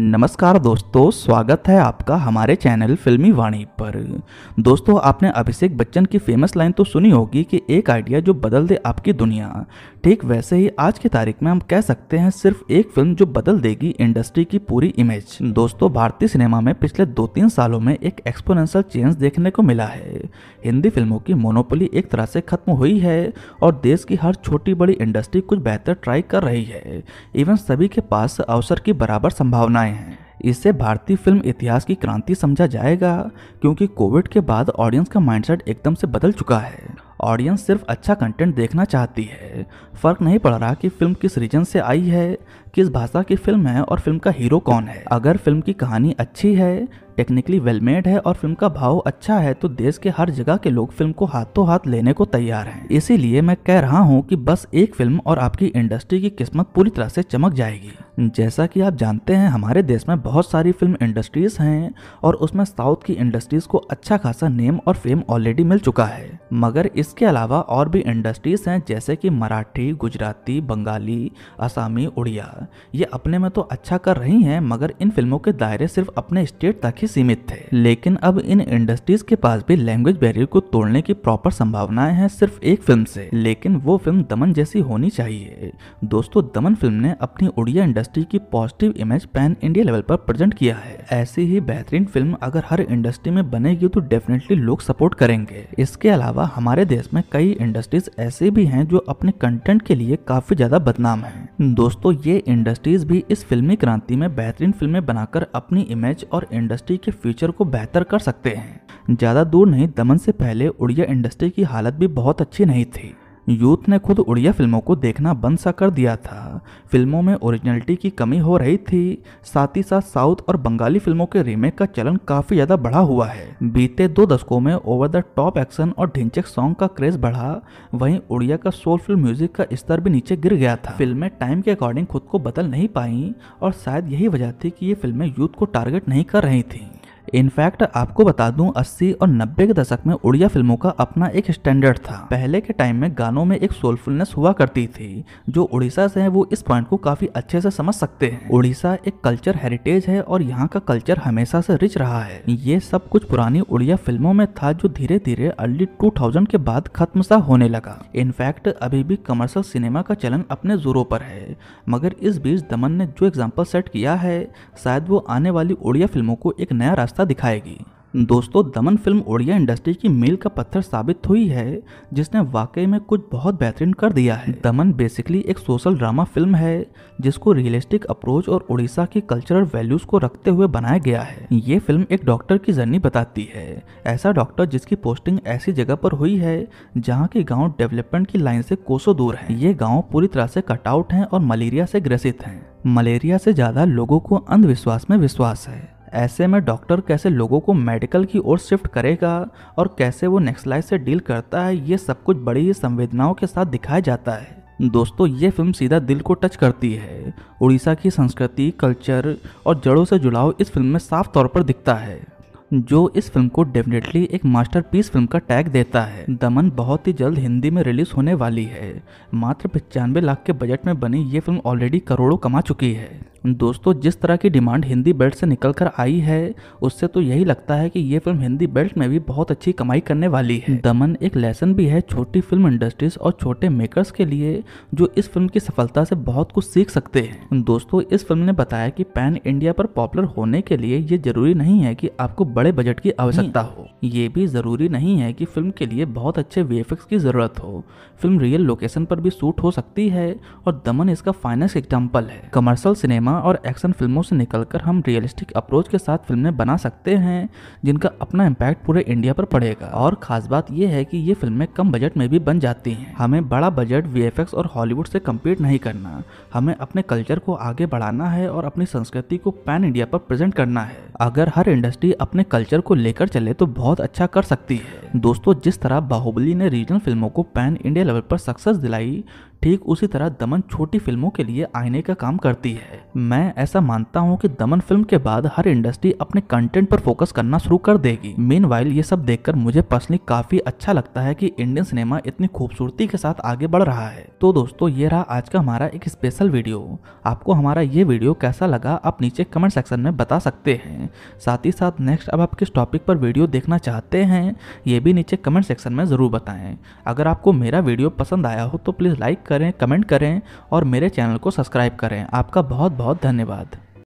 नमस्कार दोस्तों स्वागत है आपका हमारे चैनल फिल्मी वाणी पर दोस्तों आपने अभिषेक बच्चन की फेमस लाइन तो सुनी होगी कि एक आइडिया जो बदल दे आपकी दुनिया ठीक वैसे ही आज की तारीख में हम कह सकते हैं सिर्फ एक फिल्म जो बदल देगी इंडस्ट्री की पूरी इमेज दोस्तों भारतीय सिनेमा में पिछले दो तीन सालों में एक एक्सपोनेंशियल चेंज देखने को मिला है हिंदी फिल्मों की मोनोपोली एक तरह से खत्म हुई है और देश की हर छोटी बड़ी इंडस्ट्री कुछ बेहतर ट्राई कर रही है इवन सभी के पास अवसर की बराबर संभावनाएं आए हैं इससे भारतीय फिल्म इतिहास की क्रांति समझा जाएगा क्योंकि कोविड के बाद ऑडियंस का माइंडसेट एकदम से बदल चुका है ऑडियंस सिर्फ अच्छा कंटेंट देखना चाहती है फर्क नहीं पड़ रहा कि फिल्म किस रीजन से आई है किस भाषा की फिल्म है और फिल्म का हीरो कौन है अगर फिल्म की कहानी अच्छी है टेक्निकली वेलमेड है और फिल्म का भाव अच्छा है तो देश के हर जगह के लोग फिल्म को हाथों हाथ लेने को तैयार हैं इसीलिए मैं कह रहा हूँ कि बस एक फिल्म और आपकी इंडस्ट्री की किस्मत पूरी तरह से चमक जाएगी जैसा कि आप जानते हैं हमारे देश में बहुत सारी फिल्म इंडस्ट्रीज हैं और उसमें साउथ की इंडस्ट्रीज को अच्छा खासा नेम और फेम ऑलरेडी मिल चुका है मगर इसके अलावा और भी इंडस्ट्रीज हैं जैसे कि मराठी गुजराती बंगाली असामी उड़िया ये अपने में तो अच्छा कर रही हैं मगर इन फिल्मों के दायरे सिर्फ अपने स्टेट तक ही सीमित थे लेकिन अब इन इंडस्ट्रीज के पास भी लैंग्वेज बैरियर को तोड़ने की प्रॉपर संभावनाएं हैं सिर्फ एक फिल्म से लेकिन वो फिल्म दमन जैसी होनी चाहिए दोस्तों दमन फिल्म ने अपनी उड़िया इंडस्ट्री की positive image pan India level पर प्रेजेंट किया है ऐसी ही बेहतरीन फिल्म अगर हर इंडस्ट्री में बनेगी तो डेफिनेटली लोग सपोर्ट करेंगे इसके अलावा हमारे देश में कई इंडस्ट्रीज ऐसे भी हैं जो अपने कंटेंट के लिए काफी ज्यादा बदनाम है दोस्तों ये इंडस्ट्रीज भी इस फिल्मी क्रांति में बेहतरीन फिल्में बनाकर अपनी इमेज और इंडस्ट्री के फ्यूचर को बेहतर कर सकते हैं ज़्यादा दूर नहीं दमन से पहले उड़िया इंडस्ट्री की हालत भी बहुत अच्छी नहीं थी यूथ ने खुद उड़िया फिल्मों को देखना बंद सा कर दिया था फिल्मों में ओरिजिनलिटी की कमी हो रही थी साथ ही साथ साउथ और बंगाली फिल्मों के रीमेक का चलन काफी ज्यादा बढ़ा हुआ है बीते दो दशकों में ओवर द टॉप एक्शन और ढिंचक सॉन्ग का क्रेज बढ़ा वहीं उड़िया का सोलफुल म्यूजिक का स्तर भी नीचे गिर गया था फिल्में टाइम के अकॉर्डिंग खुद को बदल नहीं पाई और शायद यही वजह थी कि ये फिल्में यूथ को टारगेट नहीं कर रही थी इनफैक्ट आपको बता दूं 80 और 90 के दशक में उड़िया फिल्मों का अपना एक स्टैंडर्ड था पहले के टाइम में गानों में एक सोलफुलनेस हुआ करती थी जो उड़ीसा से है वो इस पॉइंट को काफी अच्छे से समझ सकते हैं उड़ीसा एक कल्चर हेरिटेज है और यहाँ का कल्चर हमेशा से रिच रहा है ये सब कुछ पुरानी उड़िया फिल्मों में था जो धीरे धीरे अर्ली टू के बाद खत्म सा होने लगा इनफैक्ट अभी भी कमर्शल सिनेमा का चलन अपने जोरों पर है मगर इस बीच दमन ने जो एग्जाम्पल सेट किया है शायद वो आने वाली उड़िया फिल्मों को एक नया रास्ता रास्ता दिखाएगी दोस्तों दमन फिल्म ओडिया इंडस्ट्री की मील का पत्थर साबित हुई है जिसने वाकई में कुछ बहुत बेहतरीन कर दिया है दमन बेसिकली एक सोशल ड्रामा फिल्म है जिसको रियलिस्टिक अप्रोच और उड़ीसा की कल्चरल वैल्यूज को रखते हुए बनाया गया है ये फिल्म एक डॉक्टर की जर्नी बताती है ऐसा डॉक्टर जिसकी पोस्टिंग ऐसी जगह पर हुई है जहाँ के गाँव डेवलपमेंट की लाइन से कोसों दूर है ये गाँव पूरी तरह से कटआउट है और मलेरिया से ग्रसित है मलेरिया से ज्यादा लोगों को अंधविश्वास में विश्वास है ऐसे में डॉक्टर कैसे लोगों को मेडिकल की ओर शिफ्ट करेगा और कैसे वो लाइफ से डील करता है ये सब कुछ बड़ी ही संवेदनाओं के साथ दिखाया जाता है दोस्तों ये फिल्म सीधा दिल को टच करती है उड़ीसा की संस्कृति कल्चर और जड़ों से जुड़ाव इस फिल्म में साफ तौर पर दिखता है जो इस फिल्म को डेफिनेटली एक मास्टरपीस फिल्म का टैग देता है दमन बहुत ही जल्द हिंदी में रिलीज होने वाली है मात्र पचानवे लाख के बजट में बनी ये फिल्म ऑलरेडी करोड़ों कमा चुकी है दोस्तों जिस तरह की डिमांड हिंदी बेल्ट से निकल कर आई है उससे तो यही लगता है कि ये फिल्म हिंदी बेल्ट में भी बहुत अच्छी कमाई करने वाली है दमन एक लेसन भी है छोटी फिल्म इंडस्ट्रीज और छोटे मेकर्स के लिए जो इस फिल्म की सफलता से बहुत कुछ सीख सकते हैं दोस्तों इस फिल्म ने बताया कि पैन इंडिया पर पॉपुलर होने के लिए ये जरूरी नहीं है कि आपको बड़े बजट की आवश्यकता हो ये भी जरूरी नहीं है कि फिल्म के लिए बहुत अच्छे वीएफएक्स की जरूरत हो फिल्म रियल लोकेशन पर भी शूट हो सकती है और दमन इसका फाइनेंस एग्जाम्पल है कमर्शल सिनेमा सिनेमा और एक्शन फिल्मों से निकलकर हम रियलिस्टिक अप्रोच के साथ फिल्में बना सकते हैं जिनका अपना इम्पैक्ट पूरे इंडिया पर पड़ेगा और खास बात यह है कि ये फिल्में कम बजट में भी बन जाती हैं हमें बड़ा बजट वी और हॉलीवुड से कम्पीट नहीं करना हमें अपने कल्चर को आगे बढ़ाना है और अपनी संस्कृति को पैन इंडिया पर प्रेजेंट करना है अगर हर इंडस्ट्री अपने कल्चर को लेकर चले तो बहुत अच्छा कर सकती है दोस्तों जिस तरह बाहुबली ने रीजनल फिल्मों को पैन इंडिया लेवल पर सक्सेस दिलाई ठीक उसी तरह दमन छोटी फिल्मों के लिए आईने का काम करती है मैं ऐसा मानता हूँ कि दमन फिल्म के बाद हर इंडस्ट्री अपने कंटेंट पर फोकस करना शुरू कर देगी मेन वाइल ये सब देखकर मुझे पर्सनली काफी अच्छा लगता है कि इंडियन सिनेमा इतनी खूबसूरती के साथ आगे बढ़ रहा है तो दोस्तों ये रहा आज का हमारा एक स्पेशल वीडियो आपको हमारा ये वीडियो कैसा लगा आप नीचे कमेंट सेक्शन में बता सकते हैं साथ ही साथ नेक्स्ट अब आप किस टॉपिक पर वीडियो देखना चाहते हैं ये भी नीचे कमेंट सेक्शन में ज़रूर बताएं अगर आपको मेरा वीडियो पसंद आया हो तो प्लीज़ लाइक करें कमेंट करें और मेरे चैनल को सब्सक्राइब करें आपका बहुत बहुत बहुत धन्यवाद